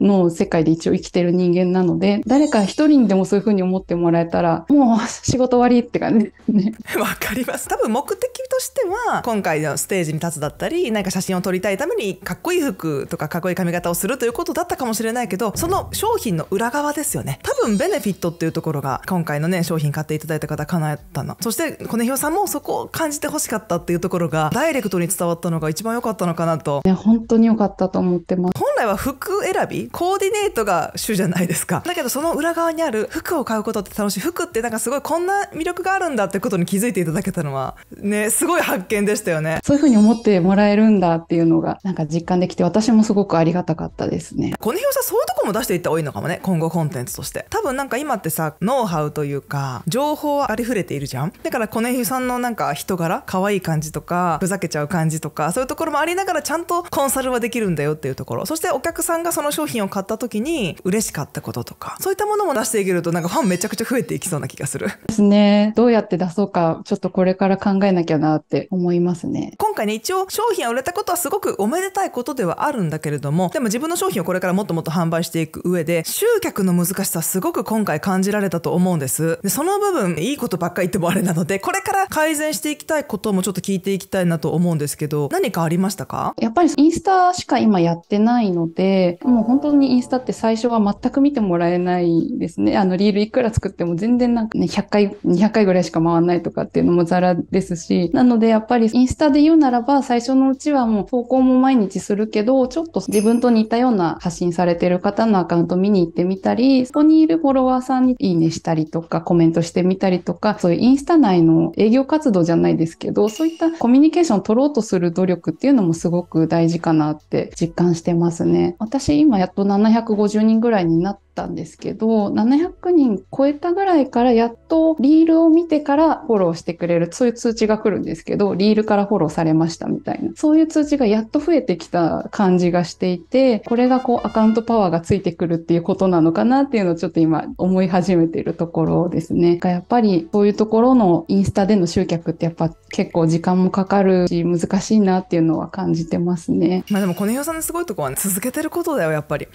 の世界で一応生きてる人間なので、誰か一人にでもそういうふうに思ってもらえたら、もう仕事終わりって感じでね。わかります。多分目的としては、今回のステージに立つだったり、なんか写真を撮りたいためにかっこいい服とかかっこいい髪型をするということだったかもしれないけど、その商品の裏側ですよね。多分ベネフィットっていうところが、今回のね、商品買っていただいた方叶えたの。そして、コネヒョさんもそこを感じてほしかったっていうところが、ダイレクトに伝わったのが一番良かったのかなと。いや、本当に良かったと思ってます。来は服選びコーディネートが主じゃないですかだけどその裏側にある服を買うことって楽しい服ってなんかすごいこんな魅力があるんだってことに気づいていただけたのはねすごい発見でしたよねそういうふうに思ってもらえるんだっていうのがなんか実感できて私もすごくありがたかったですねこの広さそういうとこも出していった方がいいのかもね今後コンテンツとして多分なんか今ってさノウハウというか情報はありふれているじゃんだからコネヒさんのなんか人柄可愛い感じとかふざけちゃう感じとかそういうところもありながらちゃんとコンサルはできるんだよっていうところそしてでお客さんがその商品を買った時に嬉しかったこととかそういったものも出していけるとなんかファンめちゃくちゃ増えていきそうな気がするですねどうやって出そうかちょっとこれから考えなきゃなって思いますね今回ね一応商品が売れたことはすごくおめでたいことではあるんだけれどもでも自分の商品をこれからもっともっと販売していく上で集客の難しさすごく今回感じられたと思うんですでその部分いいことばっかり言ってもあれなのでこれから改善していきたいこともちょっと聞いていきたいなと思うんですけど何かありましたかやっぱりインスタしか今やってないのので、もう本当にインスタって最初は全く見てもらえないですね。あの、リールいくら作っても全然なんかね、100回、200回ぐらいしか回らないとかっていうのもザラですし、なのでやっぱりインスタで言うならば、最初のうちはもう投稿も毎日するけど、ちょっと自分と似たような発信されてる方のアカウント見に行ってみたり、そこにいるフォロワーさんにいいねしたりとか、コメントしてみたりとか、そういうインスタ内の営業活動じゃないですけど、そういったコミュニケーションを取ろうとする努力っていうのもすごく大事かなって実感してますね。ね。私今やっと750人ぐらいになったんですけど700人超えたぐらいからやっとリールを見てからフォローしてくれるそういう通知が来るんですけどリールからフォローされましたみたいなそういう通知がやっと増えてきた感じがしていてこれがこうアカウントパワーがついてくるっていうことなのかなっていうのをちょっと今思い始めているところですね。やっぱりそういうところのインスタでの集客ってやっぱ結構時間もかかるし難しいなっていうのは感じてますね。まあでもこの予算のすごいとこは、続けてることだよやっぱり。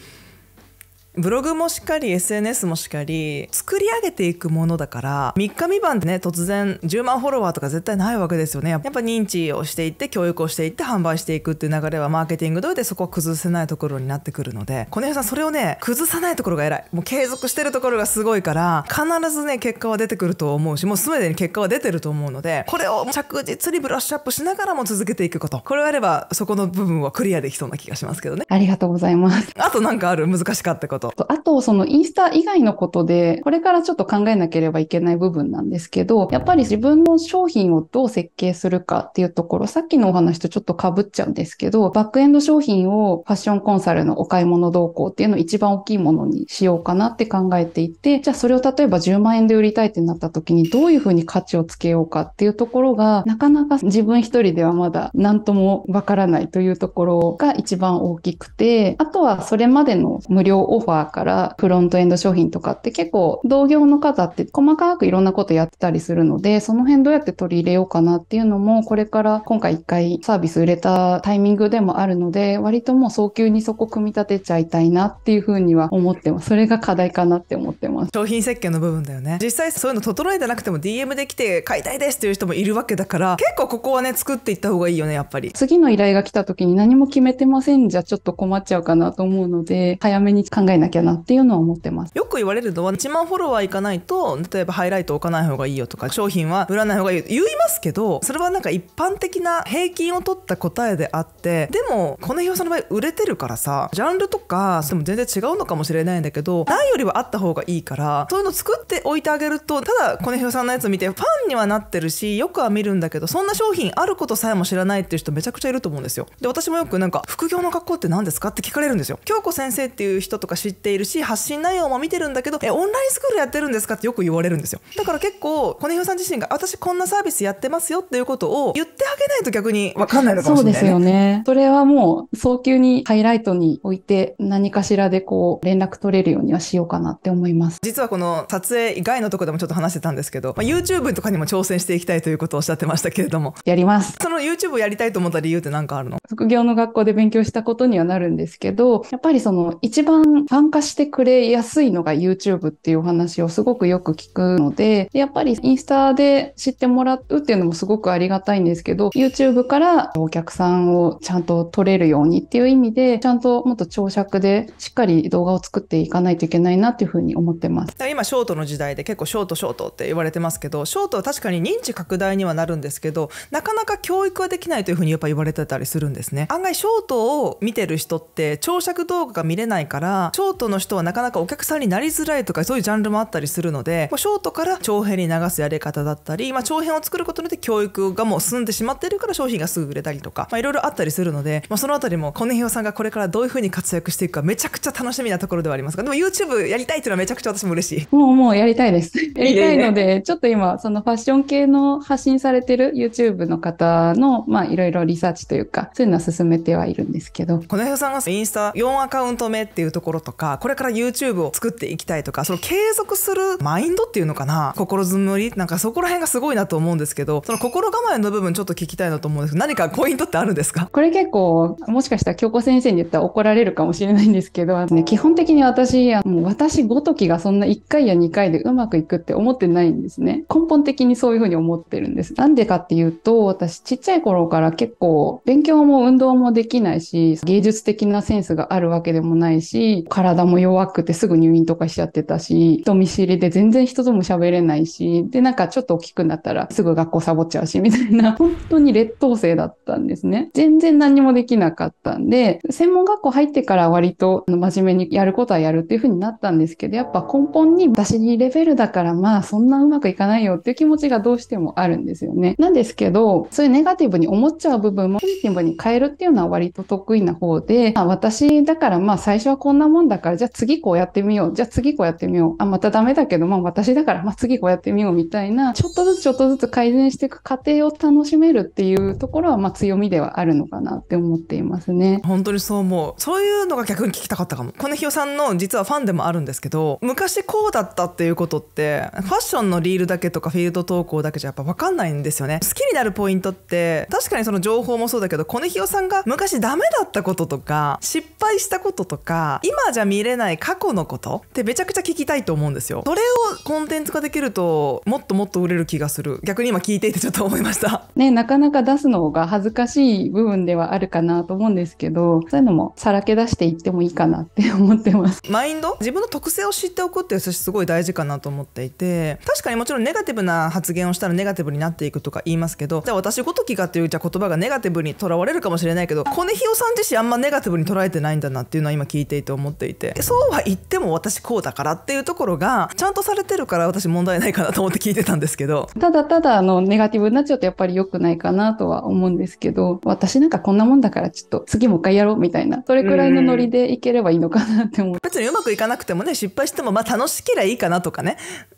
ブログもしっかり SNS もしっかり作り上げていくものだから3日未晩でね突然10万フォロワーとか絶対ないわけですよねやっぱ認知をしていって教育をしていって販売していくっていう流れはマーケティングでそこは崩せないところになってくるので小根さんそれをね崩さないところが偉いもう継続してるところがすごいから必ずね結果は出てくると思うしもうべてに結果は出てると思うのでこれを着実にブラッシュアップしながらも続けていくことこれがあればそこの部分はクリアできそうな気がしますけどねありがとうございますあとなんかある難しかったことど。あと、そのインスタ以外のことで、これからちょっと考えなければいけない部分なんですけど、やっぱり自分の商品をどう設計するかっていうところ、さっきのお話とちょっと被っちゃうんですけど、バックエンド商品をファッションコンサルのお買い物動向っていうのを一番大きいものにしようかなって考えていて、じゃあそれを例えば10万円で売りたいってなった時にどういうふうに価値をつけようかっていうところが、なかなか自分一人ではまだ何ともわからないというところが一番大きくて、あとはそれまでの無料オファーアからフロントエンド商品とかって結構同業の方って細かくいろんなことやってたりするので、その辺どうやって取り入れようかなっていうのも、これから今回一回サービス売れたタイミングでもあるので、割ともう早急にそこ組み立てちゃいたいなっていうふうには思ってます。それが課題かなって思ってます。商品設計の部分だよね。実際そういうの整えてなくても DM で来て買いたいですっていう人もいるわけだから、結構ここはね、作っていった方がいいよね、やっぱり。次の依頼が来た時に何も決めてませんじゃちょっと困っちゃうかなと思うので、早めに考えないなきゃなっていうのは思ってますよく言われるのは1万フォロワーいかないと例えばハイライト置かない方がいいよとか商品は売らない方がいいよ言いますけどそれはなんか一般的な平均を取った答えであってでもこのひよさんの場合売れてるからさジャンルとかでも全然違うのかもしれないんだけどないよりはあった方がいいからそういうの作っておいてあげるとただこのひよさんのやつ見てファンにはなってるしよくは見るんだけどそんな商品あることさえも知らないっていう人めちゃくちゃいると思うんですよで私もよくなんか副業の格好って何ですかって聞かれるんですよ京子先生っていう人とか知っているし発信内容も見てるんだけどえオンラインスクールやってるんですかってよく言われるんですよだから結構コネヒョさん自身が私こんなサービスやってますよっていうことを言ってあげないと逆に分かんないのかもしれない、ね、そうですよねそれはもう早急にハイライトに置いて何かしらでこう連絡取れるようにはしようかなって思います実はこの撮影以外のとこでもちょっと話してたんですけど、まあ、YouTube とかにも挑戦していきたいということをおっしゃってましたけれどもやりますその YouTube をやりたいと思った理由って何かあるの副業の学校で勉強したことにはなるんですけどやっぱりその一番参加してくれやすいのが YouTube っていうお話をすごくよく聞くので、やっぱりインスタで知ってもらうっていうのもすごくありがたいんですけど、YouTube からお客さんをちゃんと取れるようにっていう意味で、ちゃんともっと長尺でしっかり動画を作っていかないといけないなっていうふうに思ってます。今ショートの時代で結構ショートショートって言われてますけど、ショートは確かに認知拡大にはなるんですけど、なかなか教育はできないというふうにやっぱ言われてたりするんですね。案外ショートを見てる人って長尺動画が見れないから、ショショートの人はなかなかお客さんになりづらいとかそういうジャンルもあったりするので、まあ、ショートから長編に流すやり方だったり、まあ、長編を作ることによって教育がもう進んでしまっているから商品がすぐ売れたりとか、まあ、いろいろあったりするので、まあ、そのあたりもコネヒオさんがこれからどういうふうに活躍していくかめちゃくちゃ楽しみなところではありますがでも YouTube やりたいっていうのはめちゃくちゃ私も嬉しいもう もうやりたいですやりたいのでちょっと今そのファッション系の発信されてる YouTube の方のまあいろいろリサーチというかそういうのは進めてはいるんですけどコネヒオさんがインスタ4アカウント目っていうところとかこれから YouTube を作っていきたいとかその継続するマインドっていうのかな心づもりなんかそこら辺がすごいなと思うんですけどその心構えの部分ちょっと聞きたいなと思うんですけど何かポイントってあるんですかこれ結構もしかしたら京子先生に言ったら怒られるかもしれないんですけど、ね、基本的に私もう私ごときがそんな1回や2回でうまくいくって思ってないんですね根本的にそういうふうに思ってるんですなんでかっていうと私ちっちゃい頃から結構勉強も運動もできないし芸術的なセンスがあるわけでもないし体も弱くてすぐ入院とかしちゃってたし、人見知りで全然人とも喋れないし、で、なんかちょっと大きくなったらすぐ学校サボっちゃうし、みたいな、本当に劣等生だったんですね。全然何もできなかったんで、専門学校入ってから割と真面目にやることはやるっていう風になったんですけど、やっぱ根本に私にレベルだからまあそんなうまくいかないよっていう気持ちがどうしてもあるんですよね。なんですけど、そういうネガティブに思っちゃう部分もポジティブに変えるっていうのは割と得意な方で、まあ、私だからまあ最初はこんなもんだだから、じゃあ次こうやってみよう。じゃあ次こうやってみよう。あ、またダメだけど、まあ私だから、まあ次こうやってみようみたいな、ちょっとずつちょっとずつ改善していく過程を楽しめるっていうところは、まあ強みではあるのかなって思っていますね。本当にそう思う。そういうのが逆に聞きたかったかも。このひよさんの実はファンでもあるんですけど、昔こうだったっていうことって、ファッションのリールだけとかフィールド投稿だけじゃやっぱ分かんないんですよね。好きになるポイントって、確かにその情報もそうだけど、このひよさんが昔ダメだったこととか、失敗したこととか、今じゃ見れない過去のことってめちゃくちゃ聞きたいと思うんですよそれをコンテンツ化できるともっともっと売れる気がする逆に今聞いていてちょっと思いました ねなかなか出すのが恥ずかしい部分ではあるかなと思うんですけどそういうのもさらけ出していってもいいかなって思ってます マインド自分の特性を知っておくっていうすごい大事かなと思っていて確かにもちろんネガティブな発言をしたらネガティブになっていくとか言いますけどじゃあ私ごときがっていうじゃあ言葉がネガティブにとらわれるかもしれないけどコネヒオさん自身あんまネガティブに捉えてないんだなっていうのは今聞いていて思っていててそうは言っても私こうだからっていうところがちゃんとされてるから私問題ないかなと思って聞いてたんですけどただただあのネガティブになっちゃうとやっぱり良くないかなとは思うんですけど私なんかこんなもんだからちょっと次もう一回やろうみたいなそれくらいのノリでいければいいのかなって思う別にうまくいかなくてもね失敗してもまあ楽しけりゃいいかなとかね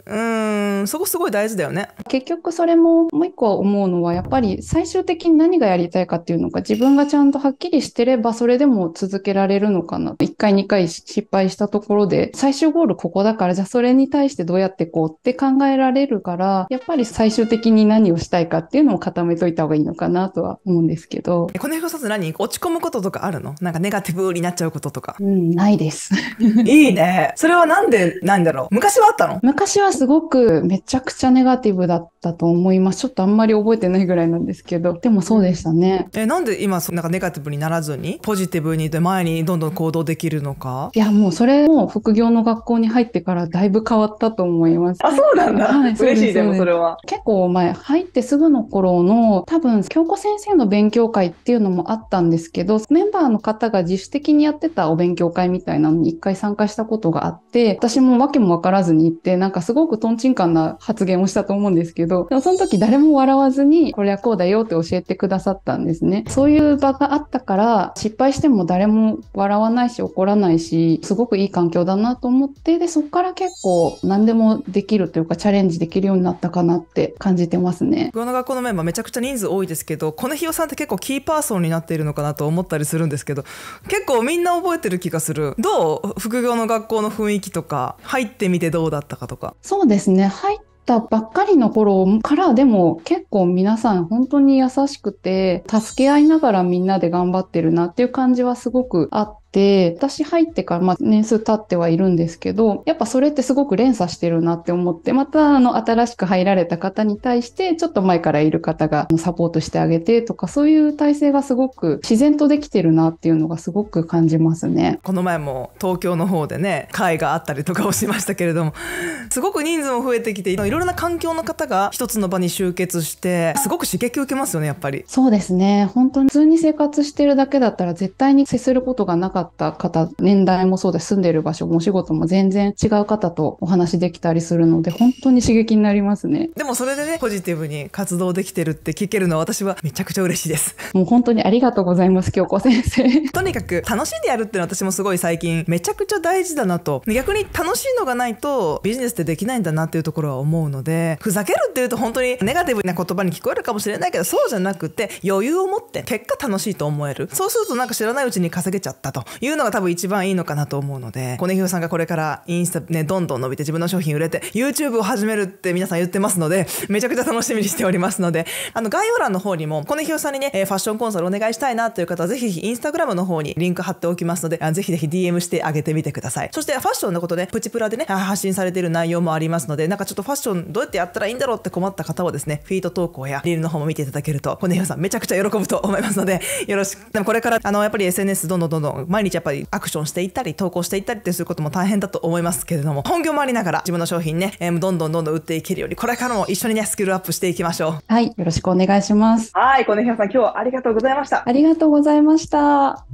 うんそこすごい大事だよね結局それももう一個思うのはやっぱり最終的に何がやりたいかっていうのか自分がちゃんとはっきりしてればそれでも続けられるのかな1回2回失敗したところで最終ゴールここだからじゃあそれに対してどうやってこうって考えられるからやっぱり最終的に何をしたいかっていうのを固めといた方がいいのかなとは思うんですけどこの表札何落ち込むこととかあるのなんかネガティブになっちゃうこととかうんないです いいねそれはなんでなんだろう昔はあったの昔はすごくめちゃくちゃネガティブだったと思います。ちょっとあんまり覚えてないぐらいなんですけど、でもそうでしたね。え、なんで今、なんかネガティブにならずに、ポジティブにで前にどんどん行動できるのかいや、もうそれも副業の学校に入ってからだいぶ変わったと思います。あ、そうなんだ。はい、嬉しいでもそれは。結構前、入ってすぐの頃の、多分、京子先生の勉強会っていうのもあったんですけど、メンバーの方が自主的にやってたお勉強会みたいなのに一回参加したことがあって、私もわけもわからずに行って、なんかすごくごくとんちんかんな発言をしたと思うんですけど、でもその時誰も笑わずに、これはこうだよって教えてくださったんですね。そういう場があったから、失敗しても誰も笑わないし怒らないし、すごくいい環境だなと思って、で、そこから結構何でもできるというかチャレンジできるようになったかなって感じてますね。この学校のメンバーめちゃくちゃ人数多いですけど、このひよさんって結構キーパーソンになっているのかなと思ったりするんですけど、結構みんな覚えてる気がする。どう副業の学校の雰囲気とか、入ってみてどうだったかとか。そうですね入ったばっかりの頃からでも結構皆さん本当に優しくて助け合いながらみんなで頑張ってるなっていう感じはすごくあって。で私入ってから、まあ、年数経ってはいるんですけど、やっぱそれってすごく連鎖してるなって思って、また、あの、新しく入られた方に対して、ちょっと前からいる方がサポートしてあげてとか、そういう体制がすごく自然とできてるなっていうのがすごく感じますね。この前も東京の方でね、会があったりとかをしましたけれども、すごく人数も増えてきて、いろいろな環境の方が一つの場に集結して、すごく刺激を受けますよね、やっぱり。そうですね。本当に普通に生活してるだけだったら、絶対に接することがなかかった方、年代もそうです、住んでいる場所もお仕事も全然違う方とお話できたりするので、本当に刺激になりますね。でもそれでね、ポジティブに活動できてるって聞けるのは私はめちゃくちゃ嬉しいです。もう本当にありがとうございます、京子先生。とにかく楽しんでやるってのは私もすごい最近めちゃくちゃ大事だなと。逆に楽しいのがないとビジネスってできないんだなっていうところは思うので、ふざけるっていうと本当にネガティブな言葉に聞こえるかもしれないけど、そうじゃなくて余裕を持って結果楽しいと思える。そうするとなんか知らないうちに稼げちゃったというのが多分一番いいのかなと思うので、コネヒロさんがこれからインスタね、どんどん伸びて自分の商品売れて、YouTube を始めるって皆さん言ってますので、めちゃくちゃ楽しみにしておりますので、あの、概要欄の方にも、コネヒロさんにね、ファッションコンサルお願いしたいなという方は、ぜひインスタグラムの方にリンク貼っておきますので、ぜひぜひ DM してあげてみてください。そして、ファッションのことで、プチプラでね、発信されている内容もありますので、なんかちょっとファッションどうやってやったらいいんだろうって困った方はですね、フィート投稿やリールの方も見ていただけると、コネヒロさんめちゃくちゃ喜ぶと思いますので、よろしく、でもこれから、あの、やっぱり SNS どんどんどんどん毎日やっぱりアクションしていったり投稿していったりってすることも大変だと思いますけれども本業もありながら自分の商品ね、えー、どんどんどんどん売っていけるようにこれからも一緒にねスキルアップしていきましょうはいよろしくお願いしますはい小根平さん今日はありがとうございましたありがとうございました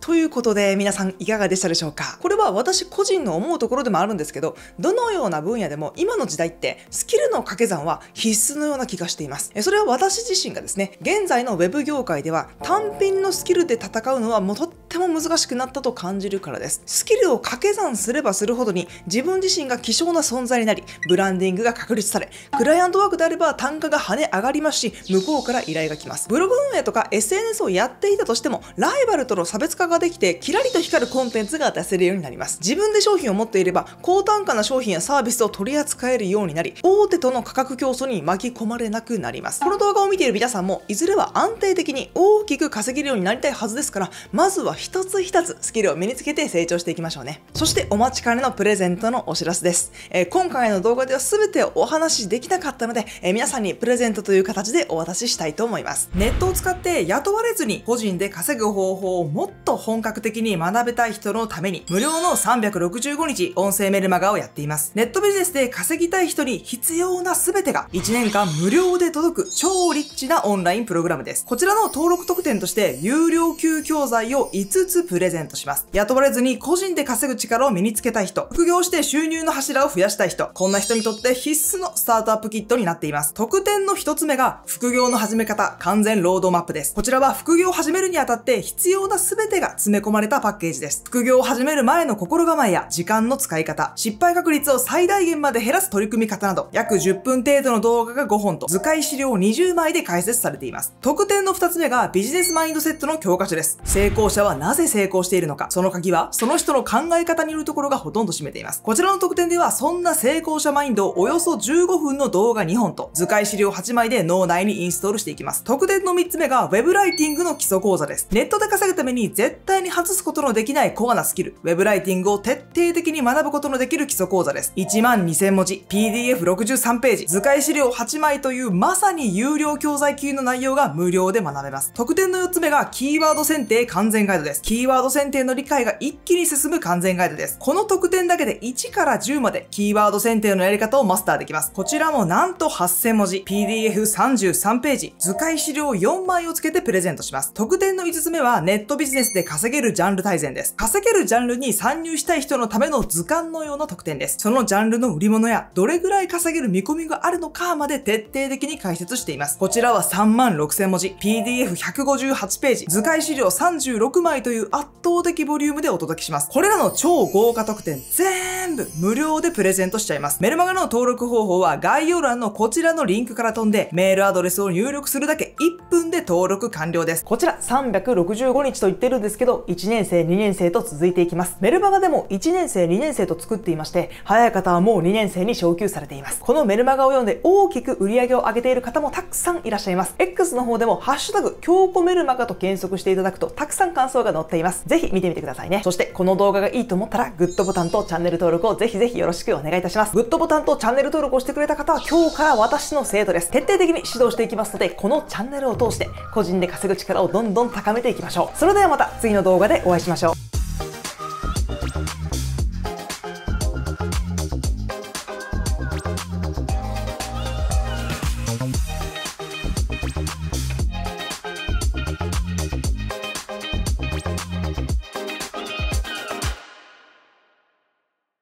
ということで皆さんいかがでしたでしょうかこれは私個人の思うところでもあるんですけどどのような分野でも今の時代ってスキルの掛け算は必須のような気がしていますそれは私自身がですね現在の web 業界では単品のスキルで戦うのはもうとっても難しくなったと感じるからですスキルを掛け算すればするほどに自分自身が希少な存在になりブランディングが確立されクライアントワークであれば単価が跳ね上がりますし向こうから依頼が来ますブログ運営とか SNS をやっていたとしてもライバルとの差別化ができてキラリと光るコンテンツが出せるようになります自分で商品を持っていれば高単価な商品やサービスを取り扱えるようになり大手との価格競争に巻き込まれなくなりますこの動画を見ている皆さんもいずれは安定的に大きく稼げるようになりたいはずですからまずは一つ一つスキルを身につけて成長していきましょうねそしてお待ちかねのプレゼントのお知らせです、えー、今回の動画では全てお話しできなかったので、えー、皆さんにプレゼントという形でお渡ししたいと思いますネットを使って雇われずに個人で稼ぐ方法をもっと本格的に学べたい人のために、無料の365日音声メルマガをやっています。ネットビジネスで稼ぎたい人に必要な全てが1年間無料で届く超リッチなオンラインプログラムです。こちらの登録特典として有料級教材を5つプレゼントします。雇われずに個人で稼ぐ力を身につけたい人、副業して収入の柱を増やしたい人、こんな人にとって必須のスタートアップキットになっています。特典の1つ目が副業の始め方完全ロードマップです。こちらは副業を始めるにあたって必要な全てが詰め込まれたパッケージです。副業を始める前の心構えや時間の使い方、失敗確率を最大限まで減らす取り組み方など、約10分程度の動画が5本と図解資料20枚で解説されています。特典の2つ目がビジネスマインドセットの教科書です。成功者はなぜ成功しているのか、その鍵はその人の考え方によるところがほとんど占めています。こちらの特典では、そんな成功者マインドをおよそ15分の動画2本と図解資料8枚で脳内にインストールしていきます。特典の3つ目がウェブライティングの基礎講座です。ネットで稼ぐために絶絶対に外すことのできないコアなスキル、Web ライティングを徹底的に学ぶことのできる基礎講座です。1万2000文字、PDF63 ページ、図解資料8枚というまさに有料教材級の内容が無料で学べます。特典の4つ目がキーワード選定完全ガイドです。キーワード選定の理解が一気に進む完全ガイドです。この特典だけで1から10までキーワード選定のやり方をマスターできます。こちらもなんと8000文字、PDF33 ページ、図解資料4枚をつけてプレゼントします。特典の5つ目はネットビジネスで稼げるジャンル大全です。稼げるジャンルに参入したい人のための図鑑のような特典です。そのジャンルの売り物や、どれぐらい稼げる見込みがあるのかまで徹底的に解説しています。こちらは3万6000文字、PDF158 ページ、図解資料36枚という圧倒的ボリュームでお届けします。これらの超豪華特典全部無料でプレゼントしちゃいます。メルマガの登録方法は概要欄のこちらのリンクから飛んで、メールアドレスを入力するだけ1分で登録完了です。こちら365日と言ってるんですけど、1年生、2年生と続いていきます。メルマガでも1年生、2年生と作っていまして、早い方はもう2年生に昇級されています。このメルマガを読んで大きく売り上げを上げている方もたくさんいらっしゃいます。X の方でも、ハッシュタグ、強子メルマガと検索していただくと、たくさん感想が載っています。ぜひ見てみてくださいね。そして、この動画がいいと思ったら、グッドボタンとチャンネル登録をぜひぜひよろしくお願いいたします。グッドボタンとチャンネル登録をしてくれた方は、今日から私の生徒です。徹底的に指導していきますので、このチャンネルを通して、個人で稼ぐ力をどんどん高めていきましょう。それではまた次次の動画でお会いしましょう。